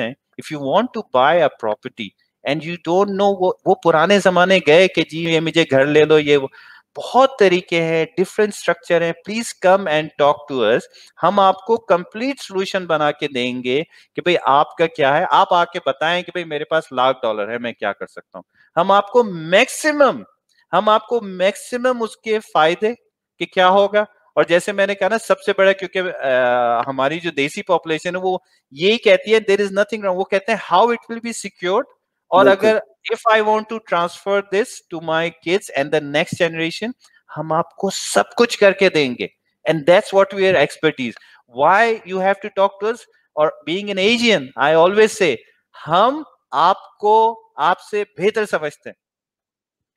हैं if you want to buy a property and you don't know वो वो पुराने जमाने गए कि जी ये मुझे घर ले लो ये बहुत तरीके हैं डिफरेंट स्ट्रक्चर हैं please come and talk to us हम आपको कंप्लीट सॉल्यूशन बना के देंगे कि भाई आपका क्या है आप आके बताएं कि भाई मेरे पास लाख डॉलर है मैं क्या कर सकता हूं हम आपको मैक्सिमम हम आपको मैक्सिमम उसके फायदे कि क्या होगा और जैसे मैंने कहा ना सबसे बड़ा क्योंकि आ, हमारी जो देसी पॉपुलेशन है वो यही कहती है देर इज नथिंग रॉन्ग वो कहते हैं how it will be secured और अगर if I want to transfer this to my kids and the next generation हम आपको सब कुछ करके देंगे and that's what we are expertise why you have to talk to और being an Asian I always say हम आपको आपसे बेहतर समझते हैं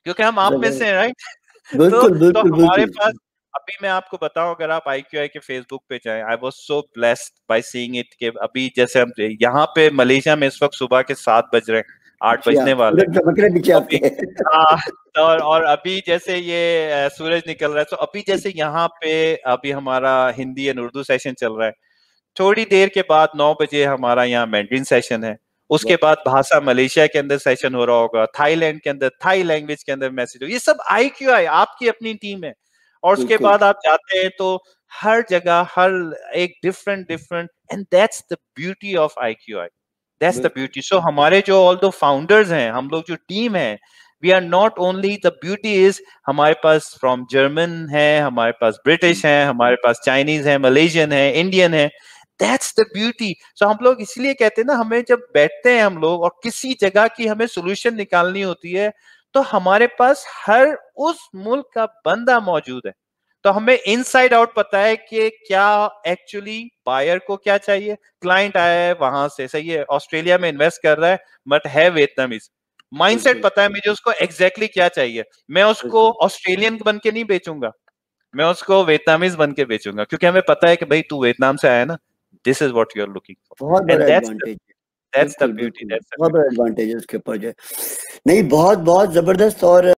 क्योंकि हम आप में से राइट right? बिल्कुल, तो, बिल्कुल, तो हमारे बिल्कुल. पास अभी मैं आपको बताऊं अगर आप आई क्यू आई के फेसबुक पे जाएं I was so blessed by seeing it के अभी जैसे हम यहाँ पे मलेशिया में इस वक्त सुबह के सात बज रहे हैं आठ अच्छा, बजने वाले मतलब हाँ, और और अभी जैसे ये सूरज निकल रहा है तो अभी जैसे यहाँ पे अभी हमारा हिंदी एंड उर्दू सेशन चल रहा है थोड़ी देर के बाद नौ बजे हमारा यहाँ मैंड्रीन सेशन है उसके बाद भाषा मलेशिया के अंदर सेशन हो रहा होगा थाईलैंड के अंदर थाई लैंग्वेज के अंदर मैसेज हो ये सब आई क्यू आई आपकी अपनी टीम है और उसके बाद आप जाते हैं तो हर जगह हर एक different different and that's the beauty of I Q I that's the beauty so हमारे जो ऑल दो फाउंडर्स हैं हम लोग जो टीम है we are not only the beauty is हमारे पास फ्रॉम जर्मन है हमारे पास ब्रिटिश है हमारे पास चाइनीज है मलेशियन है इंडियन है दैट्स द ब्यूटी सो हम लोग इसलिए कहते हैं ना हमें जब बैठते हैं हम लोग और किसी जगह की हमें सोल्यूशन निकालनी होती है तो हमारे पास हर उस मुल्क का बंदा मौजूद है तो हमें इनसाइड आउट पता है कि क्या एक्चुअली बायर को क्या चाहिए क्लाइंट आया है वहां से सही है ऑस्ट्रेलिया में इन्वेस्ट कर रहा है बट है वियतनामीज माइंडसेट पता है मुझे उसको एग्जैक्टली exactly क्या चाहिए मैं उसको ऑस्ट्रेलियन बन के नहीं बेचूंगा मैं उसको वेतनामीज बन के बेचूंगा क्योंकि हमें पता है कि भाई तू वियतनाम से आया ना this is what you are looking that's the beauty that's बहुत advantages के ऊपर जो नहीं बहुत बहुत जबरदस्त और